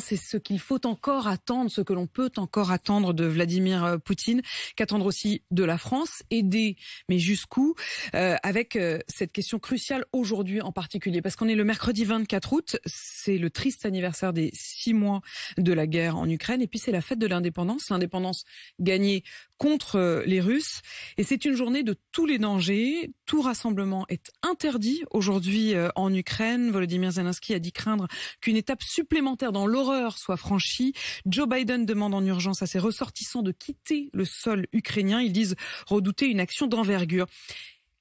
c'est ce qu'il faut encore attendre, ce que l'on peut encore attendre de Vladimir euh, Poutine, qu'attendre aussi de la France, aider, mais jusqu'où, euh, avec euh, cette question cruciale aujourd'hui en particulier, parce qu'on est le mercredi 24 août, c'est le triste anniversaire des six mois de la guerre en Ukraine, et puis c'est la fête de l'indépendance, l'indépendance gagnée contre euh, les Russes. Et c'est une journée de tous les dangers. Tout rassemblement est interdit aujourd'hui euh, en Ukraine. Volodymyr Zelensky a dit craindre qu'une étape supplémentaire dans l'horreur soit franchie. Joe Biden demande en urgence à ses ressortissants de quitter le sol ukrainien. Ils disent redouter une action d'envergure.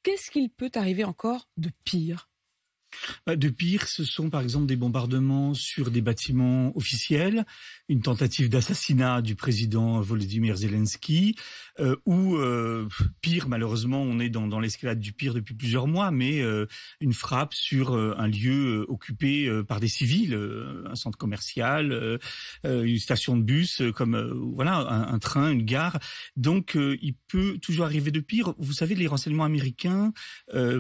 Qu'est-ce qu'il peut arriver encore de pire euh, de pire, ce sont par exemple des bombardements sur des bâtiments officiels, une tentative d'assassinat du président Volodymyr Zelensky, euh, ou euh, pire, malheureusement, on est dans, l'escalade du pire depuis plusieurs mois, mais une frappe sur un lieu occupé par des civils, un centre commercial, une station de bus, comme voilà un, train, une gare. Donc, il peut toujours arriver de pire. Vous savez, les renseignements américains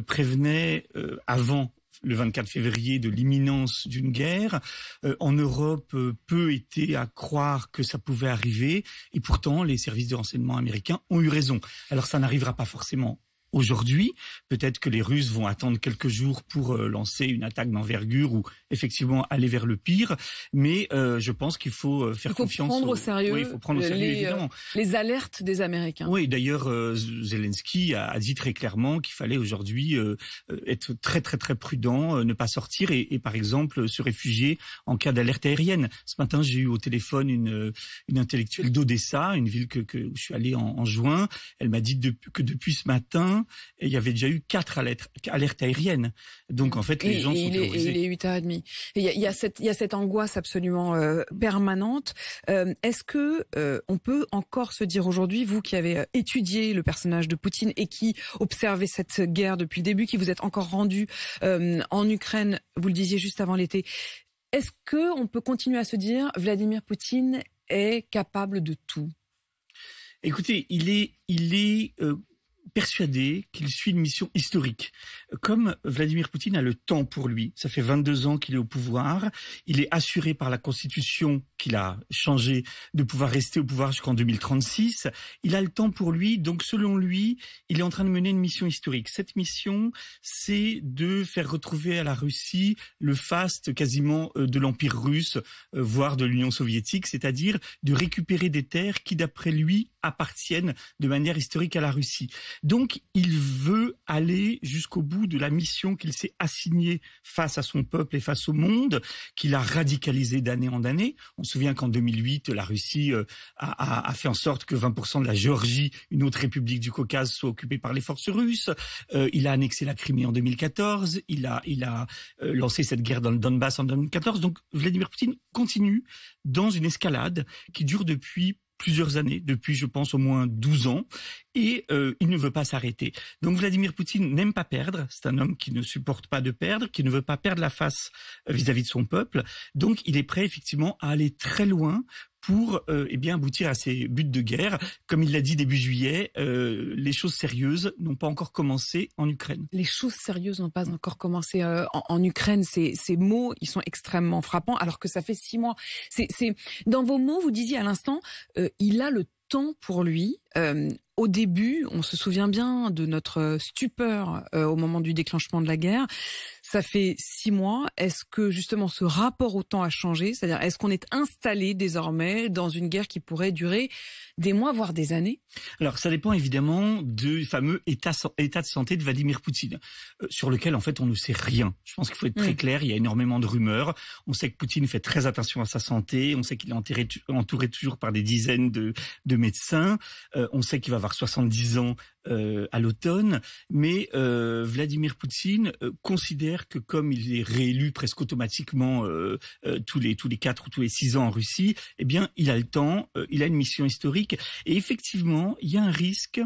prévenaient avant le 24 février de l'imminence d'une guerre. Euh, en Europe, euh, peu était à croire que ça pouvait arriver, et pourtant les services de renseignement américains ont eu raison. Alors ça n'arrivera pas forcément aujourd'hui. Peut-être que les Russes vont attendre quelques jours pour euh, lancer une attaque d'envergure ou effectivement aller vers le pire. Mais euh, je pense qu'il faut euh, faire confiance. Il faut prendre au, sérieux. les, évidemment. les alertes des Américains. Oui, d'ailleurs, Zelensky a, dit très clairement qu'il fallait aujourd'hui être très très très prudent, ne pas sortir et, par exemple se réfugier en cas d'alerte aérienne. Ce matin, j'ai eu au téléphone une, une intellectuelle d'Odessa, une ville que, que, où je suis allé en, juin. Elle m'a dit que depuis ce matin et il y avait déjà eu quatre alertes, aériennes. Donc en fait, les gens sont il est, il est 8h30. Il y a, cette angoisse absolument euh, permanente. Euh, est-ce que euh, on peut encore se dire aujourd'hui, vous qui avez étudié le personnage de Poutine et qui observez cette guerre depuis le début, qui vous êtes encore rendu en Ukraine, vous le disiez juste avant l'été, est-ce que on peut continuer à se dire Vladimir Poutine est capable de tout Écoutez, il est, il est persuadé qu'il suit une mission historique. Comme Vladimir Poutine a le temps pour lui, ça fait 22 ans qu'il est au pouvoir, il est assuré par la constitution qu'il a changé de pouvoir rester au pouvoir jusqu'en 2036, il a le temps pour lui, donc selon lui, il est en train de mener une mission historique. Cette mission, c'est de faire retrouver à la Russie le faste quasiment euh, de l'Empire russe, euh, voire de l'Union soviétique, c'est-à-dire de récupérer des terres qui, d'après lui, appartiennent de manière historique à la Russie. Donc il veut aller jusqu'au bout de la mission qu'il s'est assignée face à son peuple et face au monde, qu'il a radicalisé d'année en année. On se souvient qu'en 2008, la Russie euh, a, fait en sorte que 20% de la Géorgie, une autre république du Caucase, soit occupée par les forces russes. Euh, il a annexé la Crimée en 2014. Il a, il a euh, lancé cette guerre dans le Donbass en 2014. Donc Vladimir Poutine continue dans une escalade qui dure depuis plusieurs années, depuis je pense au moins 12 ans, et euh, il ne veut pas s'arrêter. Donc Vladimir Poutine n'aime pas perdre, c'est un homme qui ne supporte pas de perdre, qui ne veut pas perdre la face vis à -vis de son peuple, donc il est prêt effectivement à aller très loin pour euh, eh bien aboutir à ses buts de guerre. Comme il l'a dit début juillet, euh, les choses sérieuses n'ont pas encore commencé en Ukraine. Les choses sérieuses n'ont pas encore commencé euh, en, Ukraine. Ces, ces, mots, ils sont extrêmement frappants, alors que ça fait six mois. C'est, dans vos mots, vous disiez à l'instant, il a le temps pour lui. au début, on se souvient bien de notre stupeur au moment du déclenchement de la guerre. Ça fait six mois. Est-ce que justement ce rapport au temps a changé C'est-à-dire, est-ce qu'on est installé désormais dans une guerre qui pourrait durer des mois, voire des années Alors, ça dépend évidemment du fameux état, de santé de Vladimir Poutine, euh, sur lequel en fait on ne sait rien. Je pense qu'il faut être très mm. clair, il y a énormément de rumeurs. On sait que Poutine fait très attention à sa santé, on sait qu'il est entouré toujours par des dizaines de, médecins, euh, on sait qu'il va avoir 70 ans euh, à l'automne, mais Vladimir Poutine considère que comme il est réélu presque automatiquement tous les tous les quatre ou tous les six ans en Russie, eh bien il a le temps, il a une mission historique et effectivement, il y a un risque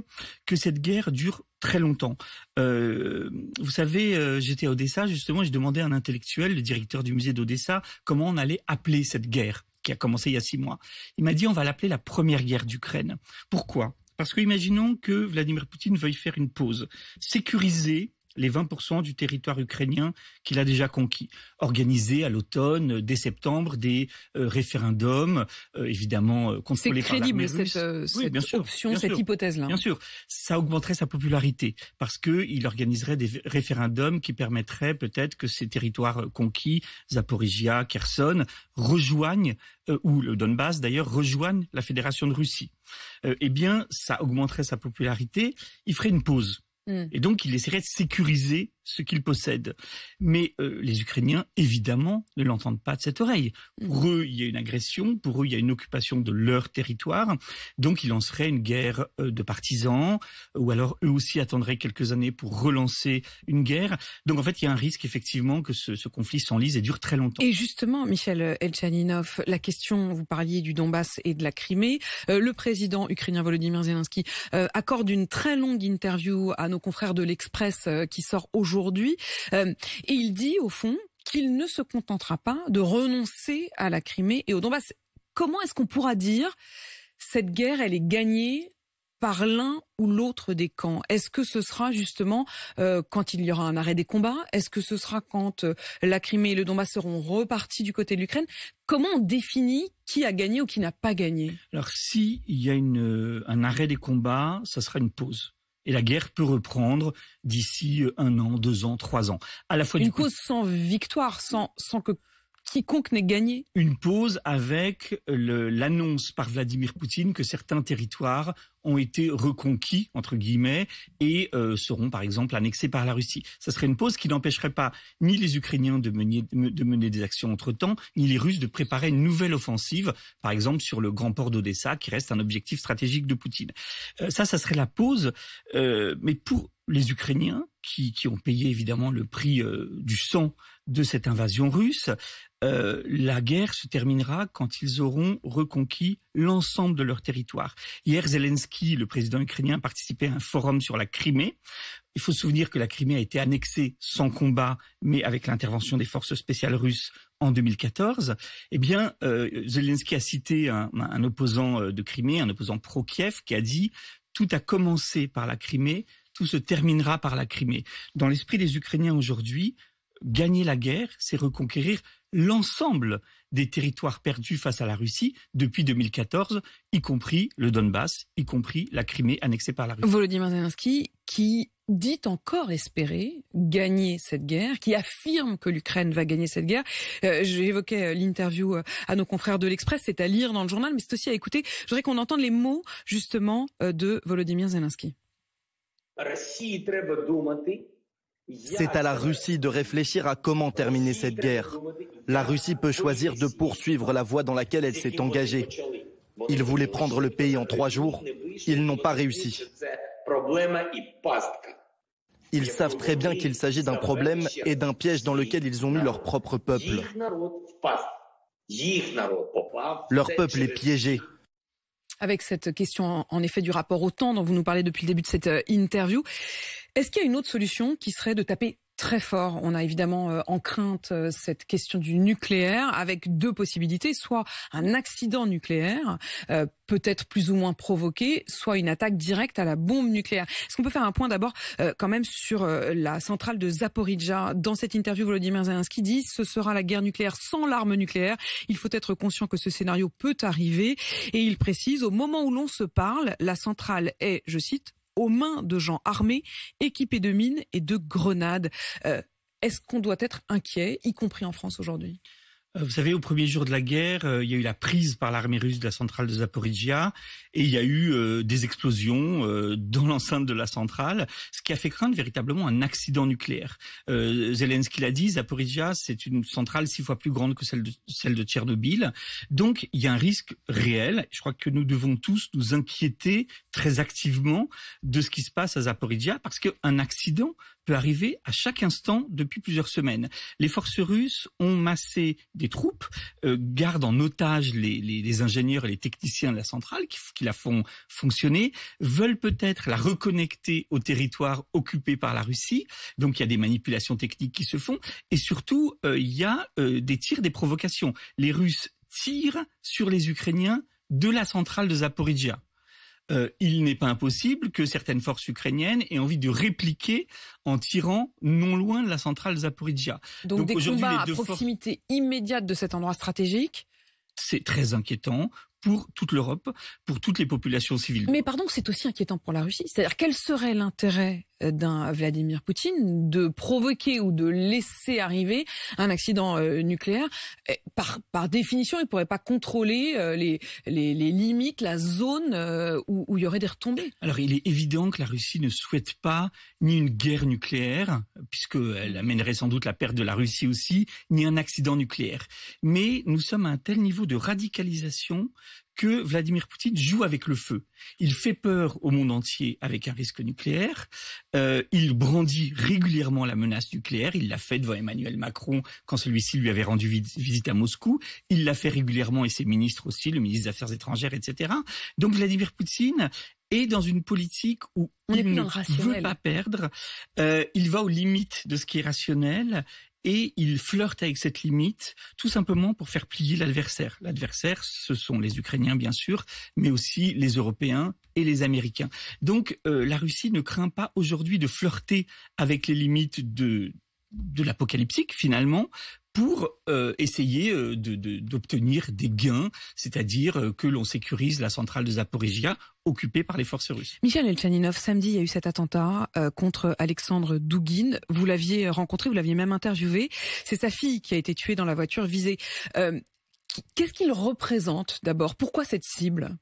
que cette guerre dure très longtemps. Euh, vous savez, euh, j'étais à Odessa, justement, j'ai demandé à un intellectuel, le directeur du musée d'Odessa, comment on allait appeler cette guerre qui a commencé il y a six mois. Il m'a dit on va l'appeler la première guerre d'Ukraine. Pourquoi Parce que imaginons que Vladimir Poutine veuille faire une pause, sécuriser les 20% du territoire ukrainien qu'il a déjà conquis. Organiser à l'automne, dès septembre, des euh, référendums, euh, évidemment euh, contrôlés par C'est crédible cette, option, cette hypothèse-là. Bien sûr, ça augmenterait sa popularité parce qu'il organiserait des référendums qui permettraient peut-être que ces territoires conquis, Zaporizhia, Kherson, rejoignent ou le Donbass d'ailleurs rejoignent la Fédération de Russie. eh bien, ça augmenterait sa popularité. Il ferait une pause Mmh. Et donc, il essaierait de sécuriser ce qu'ils possèdent. Mais euh, les Ukrainiens, évidemment, ne l'entendent pas de cette oreille. Pour eux, il y a une agression, pour eux, il y a une occupation de leur territoire, donc ils lanceraient une guerre euh, de partisans, ou alors eux aussi attendraient quelques années pour relancer une guerre. Donc en fait, il y a un risque effectivement que ce, conflit s'enlise et dure très longtemps. Et justement, Michel Elchaninov, la question, vous parliez du Donbass et de la Crimée. Euh, le président ukrainien Volodymyr Zelensky accorde une très longue interview à nos confrères de l'Express qui sort aujourd'hui aujourd'hui. Euh, et il dit, au fond, qu'il ne se contentera pas de renoncer à la Crimée et au Donbass. Comment est-ce qu'on pourra dire cette guerre, elle est gagnée par l'un ou l'autre des camps Est-ce que ce sera justement euh, quand il y aura un arrêt des combats Est-ce que ce sera quand euh, la Crimée et le Donbass seront repartis du côté de l'Ukraine Comment on définit qui a gagné ou qui n'a pas gagné Alors s'il y a un arrêt des combats, ça sera une pause et la guerre peut reprendre d'ici euh, un an, deux ans, trois ans. À la fois une du cause sans victoire, sans, sans que quiconque n'ait gagné. Une pause avec l'annonce par Vladimir Poutine que certains territoires ont été reconquis, entre guillemets, et euh, seront par exemple annexés par la Russie. Ça serait une pause qui n'empêcherait pas ni les Ukrainiens de mener, de mener des actions entre-temps, ni les Russes de préparer une nouvelle offensive, par exemple sur le grand port d'Odessa, qui reste un objectif stratégique de Poutine. Euh, ça, ça serait la pause, euh, mais pour les Ukrainiens, qui, ont payé évidemment le prix du sang de cette invasion russe, la guerre se terminera quand ils auront reconquis l'ensemble de leur territoire. Hier, Zelensky qui, le président ukrainien, participait à un forum sur la Crimée. Il faut se souvenir que la Crimée a été annexée sans combat, mais avec l'intervention des forces spéciales russes en 2014. Eh bien, euh, Zelensky a cité un, un opposant euh, de Crimée, un opposant pro-Kiev, qui a dit tout a commencé par la Crimée, tout se terminera par la Crimée. Dans l'esprit des Ukrainiens aujourd'hui, gagner la guerre, c'est reconquérir l'ensemble des territoires perdus face à la Russie depuis 2014, y compris le Donbass, y compris la Crimée annexée par la Russie. Volodymyr Zelensky, qui dit encore espérer gagner cette guerre, qui affirme que l'Ukraine va gagner cette guerre. Euh, j'évoquais euh, l'interview euh, à nos confrères de l'Express, c'est à lire dans le journal, mais c'est aussi à écouter. Je voudrais qu'on entende les mots justement de Volodymyr Zelensky. C'est à la Russie de réfléchir à comment terminer cette guerre. La Russie peut choisir de poursuivre la voie dans laquelle elle s'est engagée. Ils voulaient prendre le pays en trois jours, ils n'ont pas réussi. Ils savent très bien qu'il s'agit d'un problème et d'un piège dans lequel ils ont mis leur propre peuple. Leur peuple est piégé avec cette question en effet du rapport au temps dont vous nous parlez depuis le début de cette euh, interview. Est-ce qu'il y a une autre solution qui serait de taper très fort. On a évidemment euh, en crainte euh, cette question du nucléaire avec deux possibilités, soit un accident nucléaire, euh, peut-être plus ou moins provoqué, soit une attaque directe à la bombe nucléaire. Est-ce qu'on peut faire un point d'abord quand même sur la centrale de Zaporizhzhia Dans cette interview, Volodymyr Zelensky dit ce sera la guerre nucléaire sans l'arme nucléaire. Il faut être conscient que ce scénario peut arriver. Et il précise, au moment où l'on se parle, la centrale est, je cite, aux mains de gens armés, équipés de mines et de grenades. Euh, est-ce qu'on doit être inquiet, y compris en France aujourd'hui euh, vous savez, au premier jour de la guerre, euh, il y a eu la prise par l'armée russe de la centrale de Zaporizhia et il y a eu euh, des explosions dans l'enceinte de la centrale, ce qui a fait craindre véritablement un accident nucléaire. Zelensky l'a dit, Zaporizhia, c'est une centrale six fois plus grande que celle de, celle de Tchernobyl. Donc, il y a un risque réel. Je crois que nous devons tous nous inquiéter très activement de ce qui se passe à Zaporizhia parce qu'un accident peut arriver à chaque instant depuis plusieurs semaines. Les forces russes ont massé des troupes, euh, gardent en otage les, ingénieurs et les techniciens de la centrale qui, la font fonctionner, veulent peut-être la reconnecter au territoire occupé par la Russie. Donc il y a des manipulations techniques qui se font et surtout euh, il y a euh, des tirs, des provocations. Les Russes tirent sur les Ukrainiens de la centrale de Zaporizhia. Euh, il n'est pas impossible que certaines forces ukrainiennes aient envie de répliquer en tirant non loin de la centrale Zaporizhia. Donc, des combats à proximité immédiate de cet endroit stratégique c'est très inquiétant pour toute l'Europe, pour toutes les populations civiles. Mais pardon, c'est aussi inquiétant pour la Russie. C'est-à-dire quel serait l'intérêt d'un Vladimir Poutine de provoquer ou de laisser arriver un accident euh, nucléaire. Par, par définition, il ne pourrait pas contrôler euh, les, les, limites, la zone euh, où, où il y aurait des retombées. Alors il est évident que la Russie ne souhaite pas ni une guerre nucléaire, puisqu'elle amènerait sans doute la perte de la Russie aussi, ni un accident nucléaire. Mais nous sommes à un tel niveau de radicalisation que Vladimir Poutine joue avec le feu. Il fait peur au monde entier avec un risque nucléaire. Euh, il brandit régulièrement la menace nucléaire. Il l'a fait devant Emmanuel Macron quand celui-ci lui avait rendu visite à Moscou. Il l'a fait régulièrement et ses ministres aussi, le ministre des Affaires étrangères, etc. Donc Vladimir Poutine est dans une politique où On il ne veut pas perdre. Euh, il va aux limites de ce qui est rationnel et il flirte avec cette limite tout simplement pour faire plier l'adversaire. L'adversaire, ce sont les Ukrainiens bien sûr, mais aussi les Européens et les Américains. Donc euh, la Russie ne craint pas aujourd'hui de flirter avec les limites de de l'apocalyptique finalement pour euh, essayer euh, d'obtenir des gains, c'est-à-dire euh, que l'on sécurise la centrale de Zaporizhia occupée par les forces russes. Michel Elchaninov, samedi, il y a eu cet attentat contre Alexandre douguine. Vous l'aviez rencontré, vous l'aviez même interviewé. C'est sa fille qui a été tuée dans la voiture visée. Qu'est-ce qu'il représente d'abord Pourquoi cette cible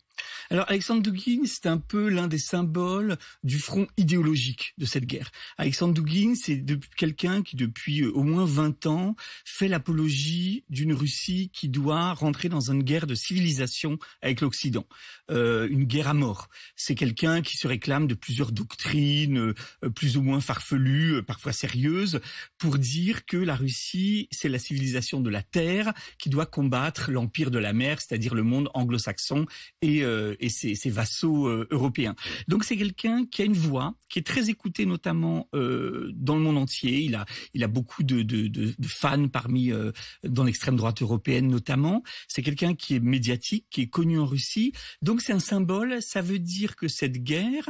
alors Alexandre Dugin, c'est un peu l'un des symboles du front idéologique de cette guerre. Alexandre Dugin, c'est quelqu'un qui depuis euh, au moins 20 ans fait l'apologie d'une Russie qui doit rentrer dans une guerre de civilisation avec l'Occident, euh, une guerre à mort. C'est quelqu'un qui se réclame de plusieurs doctrines, euh, plus ou moins farfelues, parfois sérieuses, pour dire que la Russie, c'est la civilisation de la Terre qui doit combattre l'empire de la mer, c'est-à-dire le monde anglo-saxon et euh, et ses, vassaux euh, européens. Donc c'est quelqu'un qui a une voix qui est très écoutée notamment euh, dans le monde entier. Il a il a beaucoup de, de fans parmi dans l'extrême droite européenne notamment. C'est quelqu'un qui est médiatique, qui est connu en Russie. Donc c'est un symbole. Ça veut dire que cette guerre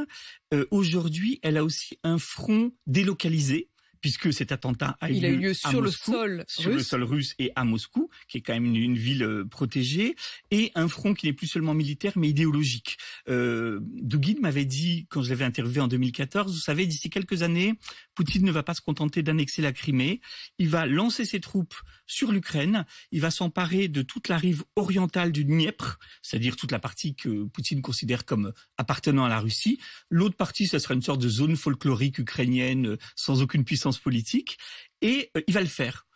aujourd'hui, elle a aussi un front délocalisé puisque cet attentat a, eu lieu sur le sol sur russe. le sol russe et à Moscou, qui est quand même une, ville euh, protégée, et un front qui n'est plus seulement militaire mais idéologique. Euh, m'avait dit quand je l'avais interviewé en 2014, vous savez, d'ici quelques années, Poutine ne va pas se contenter d'annexer la Crimée, il va lancer ses troupes sur l'Ukraine, il va s'emparer de toute la rive orientale du Dniepr, c'est-à-dire toute la partie que Poutine considère comme appartenant à la Russie. L'autre partie, ce sera une sorte de zone folklorique ukrainienne euh, sans aucune puissance politique. et euh, il va le faire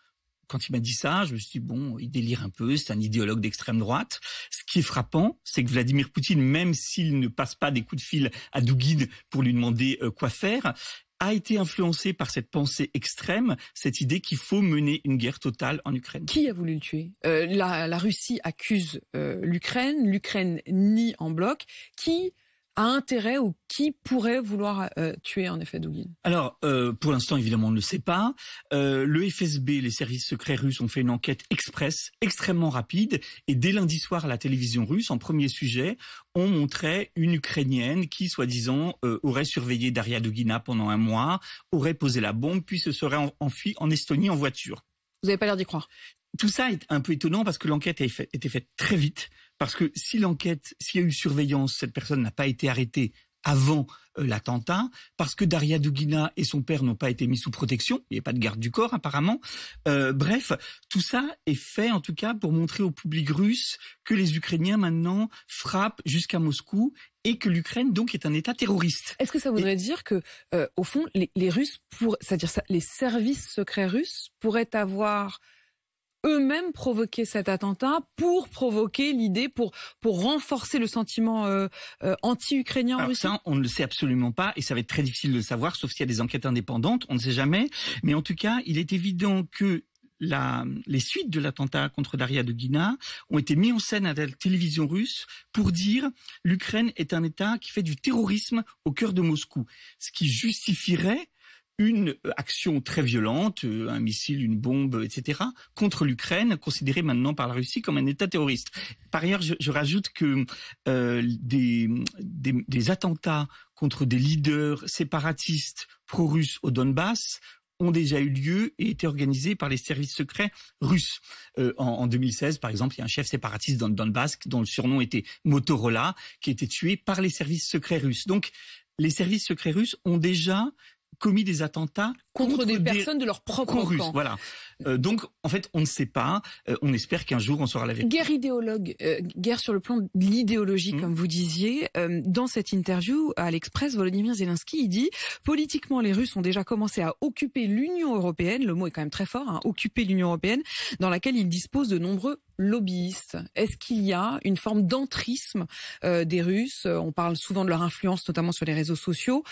quand il m'a dit ça, je me suis dit, bon, il délire un peu, c'est un idéologue d'extrême droite. Ce qui est frappant, c'est que Vladimir Poutine, même s'il ne passe pas des coups de fil à douguine pour lui demander euh, quoi faire, a été influencé par cette pensée extrême, cette idée qu'il faut mener une guerre totale en Ukraine. Qui a voulu le tuer euh, la, Russie accuse l'Ukraine, l'Ukraine nie en bloc. Qui a intérêt ou qui pourrait vouloir euh, tuer en effet Dugin Alors, euh, pour l'instant, évidemment, on ne le sait pas. Euh, le FSB, les services secrets russes ont fait une enquête express, extrêmement rapide, et dès lundi soir, la télévision russe, en premier sujet, on montrait une Ukrainienne qui, soi-disant, euh, aurait surveillé Daria Dugina pendant un mois, aurait posé la bombe, puis se serait enfuie en Estonie en voiture. Vous n'avez pas l'air d'y croire tout ça est un peu étonnant parce que l'enquête a été faite très vite. Parce que si l'enquête, s'il y a eu surveillance, cette personne n'a pas été arrêtée avant euh, l'attentat, parce que Daria Dugina et son père n'ont pas été mis sous protection, il n'y a pas de garde du corps apparemment. Euh, bref, tout ça est fait en tout cas pour montrer au public russe que les Ukrainiens maintenant frappent jusqu'à Moscou et que l'Ukraine donc est un État terroriste. Est-ce que ça voudrait dire que, euh, au fond, les, Russes, pour, c'est-à-dire les services secrets russes pourraient avoir eux-mêmes provoquer cet attentat pour provoquer l'idée, pour, pour renforcer le sentiment euh, euh, anti-ukrainien russe Ça, on ne le sait absolument pas et ça va être très difficile de le savoir, sauf s'il y a des enquêtes indépendantes, on ne sait jamais. Mais en tout cas, il est évident que la, les suites de l'attentat contre Daria de Guina ont été mis en scène à la télévision russe pour dire l'Ukraine est un État qui fait du terrorisme au cœur de Moscou, ce qui justifierait une euh, action très violente, euh, un missile, une bombe, etc., contre l'Ukraine, considérée maintenant par la Russie comme un État terroriste. Par ailleurs, je, rajoute que euh, des, des, attentats contre des leaders séparatistes pro-russes au Donbass ont déjà eu lieu et été organisés par les services secrets russes. Euh, en, en, 2016, par exemple, il y a un chef séparatiste dans le Donbass dont le surnom était Motorola, qui a été tué par les services secrets russes. Donc, les services secrets russes ont déjà commis des attentats contre, des, personnes de leur propre russes, Voilà. Euh, donc en fait, on ne sait pas. Euh, on espère qu'un jour on sera la vérité. Guerre idéologue, euh, guerre sur le plan de l'idéologie, mmh. comme vous disiez. dans cette interview à l'Express, Volodymyr Zelensky il dit politiquement, les Russes ont déjà commencé à occuper l'Union européenne. Le mot est quand même très fort, hein, occuper l'Union européenne, dans laquelle ils disposent de nombreux lobbyistes. Est-ce qu'il y a une forme d'entrisme des Russes On parle souvent de leur influence, notamment sur les réseaux sociaux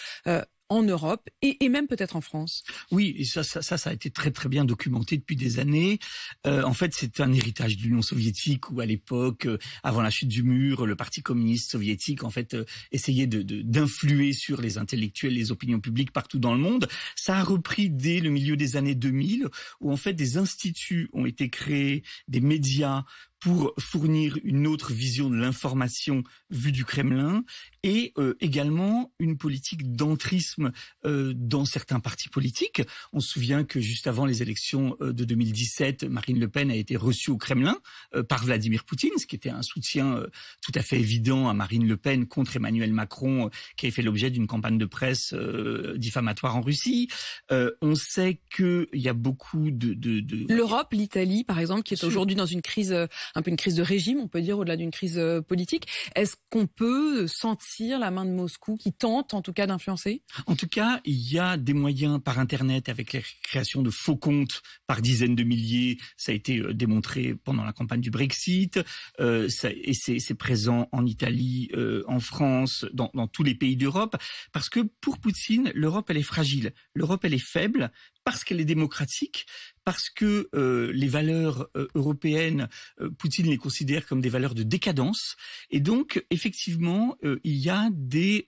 en Europe et, même peut-être en France. Oui, et ça, ça, ça, a été très très bien documenté depuis des années. Euh, en fait, c'est un héritage de l'Union soviétique où à l'époque, euh, avant la chute du mur, le Parti communiste soviétique en fait euh, essayait de, d'influer sur les intellectuels, les opinions publiques partout dans le monde. Ça a repris dès le milieu des années 2000 où en fait des instituts ont été créés, des médias pour fournir une autre vision de l'information vue du Kremlin et euh, également une politique d'entrisme euh, dans certains partis politiques. On se souvient que juste avant les élections euh, de 2017, Marine Le Pen a été reçue au Kremlin par Vladimir Poutine, ce qui était un soutien tout à fait évident à Marine Le Pen contre Emmanuel Macron, qui avait fait l'objet d'une campagne de presse diffamatoire en Russie. on sait qu'il y a beaucoup de... de, de... L'Europe, l'Italie, par exemple, qui est aujourd'hui dans une crise un peu une crise de régime, on peut dire, au-delà d'une crise euh, politique. Est-ce qu'on peut sentir la main de Moscou qui tente, en tout cas, d'influencer En tout cas, il y a des moyens par Internet avec la création de faux comptes par dizaines de milliers. Ça a été euh, démontré pendant la campagne du Brexit. Euh, et c'est présent en Italie, en France, dans, dans tous les pays d'Europe. Parce que pour Poutine, l'Europe, elle est fragile. L'Europe, elle est faible parce qu'elle est démocratique, parce que euh, les valeurs euh, européennes, euh, Poutine les considère comme des valeurs de décadence. Et donc, effectivement, il y a des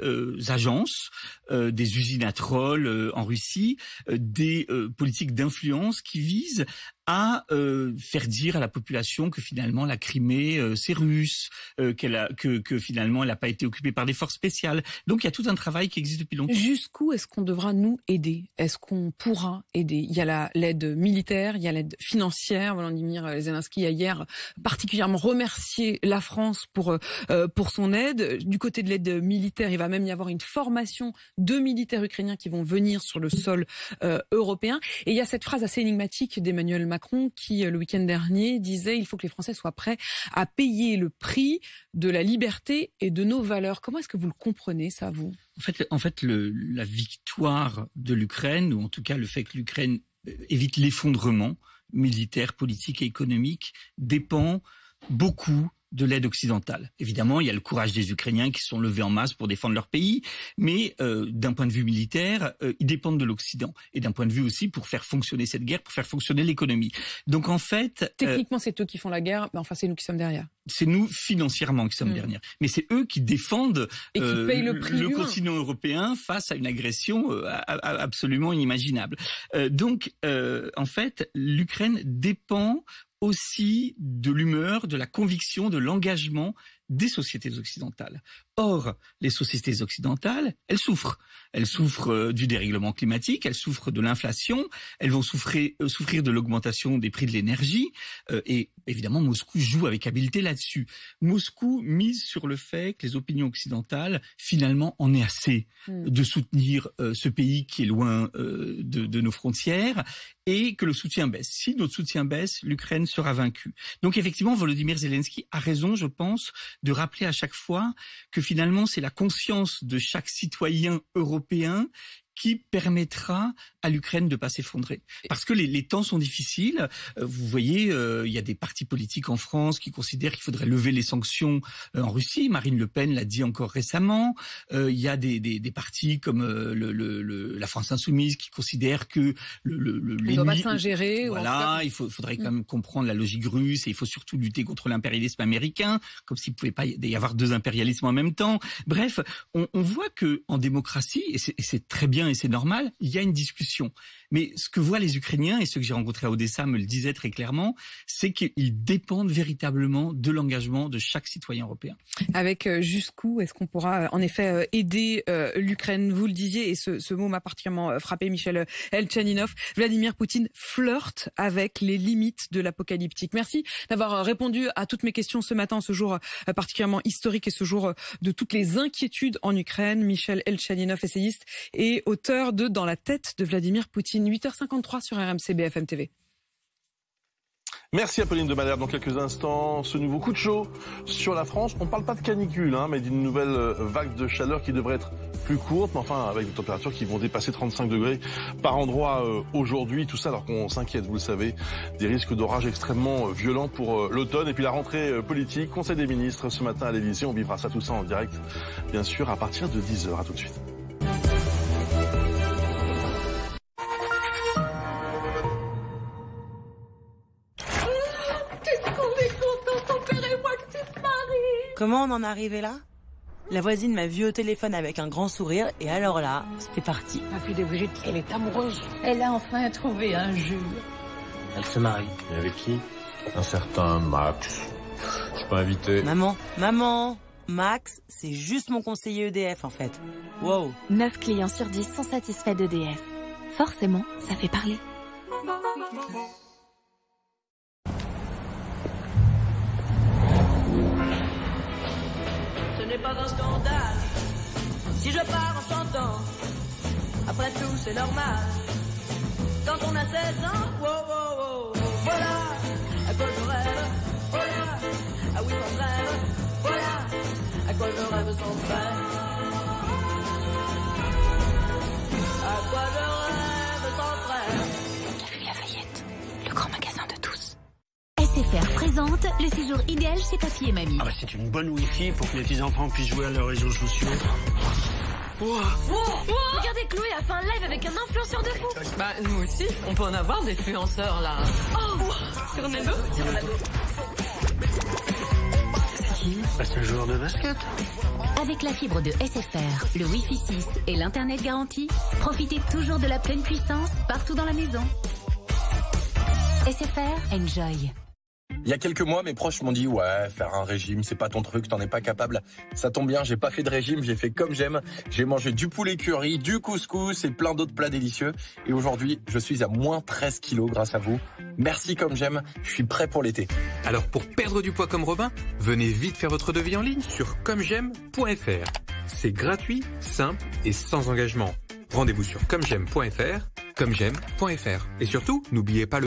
agences, des usines à trolls en Russie, des politiques d'influence qui visent à euh, faire dire à la population que finalement la Crimée euh, c'est russe, euh, qu'elle a, que, que finalement elle n'a pas été occupée par des forces spéciales. Donc il y a tout un travail qui existe depuis longtemps. Jusqu'où est-ce qu'on devra nous aider Est-ce qu'on pourra aider Il y a l'aide militaire, il y a l'aide financière. Volodymyr Zelensky a hier particulièrement remercié la France pour pour son aide. Du côté de l'aide militaire, il va même y avoir une formation de militaires ukrainiens qui vont venir sur le sol européen. Et il y a cette phrase assez énigmatique d'Emmanuel Macron Macron qui, euh, le week-end dernier, disait il faut que les Français soient prêts à payer le prix de la liberté et de nos valeurs. Comment est-ce que vous le comprenez, ça, vous En fait, en fait le, la victoire de l'Ukraine, ou en tout cas le fait que l'Ukraine euh, évite l'effondrement militaire, politique et économique, dépend beaucoup de l'aide occidentale. Évidemment, il y a le courage des Ukrainiens qui sont levés en masse pour défendre leur pays, mais euh, d'un point de vue militaire, euh, ils dépendent de l'Occident et d'un point de vue aussi pour faire fonctionner cette guerre, pour faire fonctionner l'économie. Donc en fait, euh, techniquement, c'est eux qui font la guerre, mais enfin c'est nous qui sommes derrière. C'est nous financièrement qui sommes mm. derrière, mais c'est eux qui défendent et euh, le, le continent européen face à une agression absolument inimaginable. donc en fait, l'Ukraine dépend aussi de l'humeur, de la conviction, de l'engagement des sociétés occidentales. Or, les sociétés occidentales, elles souffrent. Elles souffrent euh, du dérèglement climatique, elles souffrent de l'inflation, elles vont souffrir, euh, souffrir de l'augmentation des prix de l'énergie. Euh, et évidemment, Moscou joue avec habileté là-dessus. Moscou mise sur le fait que les opinions occidentales, finalement, en est assez hmm. de soutenir ce pays qui est loin de, de nos frontières et que le soutien baisse. Si notre soutien baisse, l'Ukraine sera vaincue. Donc effectivement, Volodymyr Zelensky a raison, je pense, de rappeler à chaque fois que finalement, c'est la conscience de chaque citoyen européen qui permettra à l'Ukraine de pas s'effondrer. Parce que les, temps sont difficiles. Euh, vous voyez, euh, il y a des partis politiques en France qui considèrent qu'il faudrait lever les sanctions euh, en Russie. Marine Le Pen l'a dit encore récemment. il y a des, des, partis comme le, la France insoumise qui considèrent que le, le, s'ingérer. Voilà, il faudrait mm. quand même comprendre la logique russe et il faut surtout lutter contre l'impérialisme américain, comme s'il pouvait pas y avoir deux impérialismes en même temps. Bref, on, on voit que en démocratie, et c'est très bien et c'est normal, il y a une discussion. Mais ce que voient les Ukrainiens, et ceux que j'ai rencontrés à Odessa me le disaient très clairement, c'est qu'ils dépendent véritablement de l'engagement de chaque citoyen européen. Avec euh, jusqu'où est-ce qu'on pourra euh, en effet euh, aider l'Ukraine Vous le disiez, et ce, mot m'a particulièrement frappé, Michel Elchaninov, Vladimir Poutine flirte avec les limites de l'apocalyptique. Merci d'avoir répondu à toutes mes questions ce matin, ce jour particulièrement historique et ce jour de toutes les inquiétudes en Ukraine. Michel Elchaninov, essayiste et au auteur de Dans la tête de Vladimir Poutine, 8h53 sur RMC BFM TV. Merci Apolline de Malherbe. Dans quelques instants, ce nouveau coup de chaud sur la France. On ne parle pas de canicule, hein, mais d'une nouvelle euh, vague de chaleur qui devrait être plus courte, mais enfin avec des températures qui vont dépasser 35 degrés par endroit euh, aujourd'hui. Tout ça alors qu'on s'inquiète, vous le savez, des risques d'orages extrêmement euh, violents pour l'automne et puis la rentrée politique. Conseil des ministres ce matin à l'Élysée. On vivra ça tout ça en direct, bien sûr, à partir de 10h. À tout de suite. Comment on en est arrivé là La voisine m'a vu au téléphone avec un grand sourire et alors là, c'était parti. Ah, elle est amoureuse. Elle a enfin trouvé un Jules. Elle se marie. avec qui Un certain Max. Je peux pas Maman, maman Max, c'est juste mon conseiller EDF en fait. Wow. 9 clients sur 10 sont satisfaits d'EDF. Forcément, ça fait parler. pas un scandale. Si je pars en chantant, après tout c'est normal. Quand on a 16 ans, wow, wow, wow, voilà, à quoi je rêve, voilà, ah quoi mon rêve, voilà, à quoi je rêve sans frère. À quoi je rêve. le séjour idéal chez Papy et Mamie. Ah bah, c'est une bonne wifi pour que les petits-enfants puissent jouer à leurs réseaux sociaux. Oh. Oh. Oh. Regardez Chloé a fait un live avec un influenceur de fou Bah nous aussi, on peut en avoir des influenceurs là. Oh bah, C'est C'est un qui C'est un joueur de basket. Avec la fibre de SFR, le Wi-Fi 6 et l'Internet garanti, profitez toujours de la pleine puissance partout dans la maison. SFR Enjoy. Il y a quelques mois, mes proches m'ont dit ouais, faire un régime, c'est pas ton truc, t'en es pas capable. Ça tombe bien, j'ai pas fait de régime, j'ai fait comme j'aime. J'ai mangé du poulet curry, du couscous et plein d'autres plats délicieux. Et aujourd'hui, je suis à moins 13 kilos grâce à vous. Merci comme j'aime, je suis prêt pour l'été. Alors pour perdre du poids comme Robin, venez vite faire votre devis en ligne sur commej'aime.fr. C'est gratuit, simple et sans engagement. Rendez-vous sur commej'aime.fr, commej'aime.fr. Et surtout, n'oubliez pas le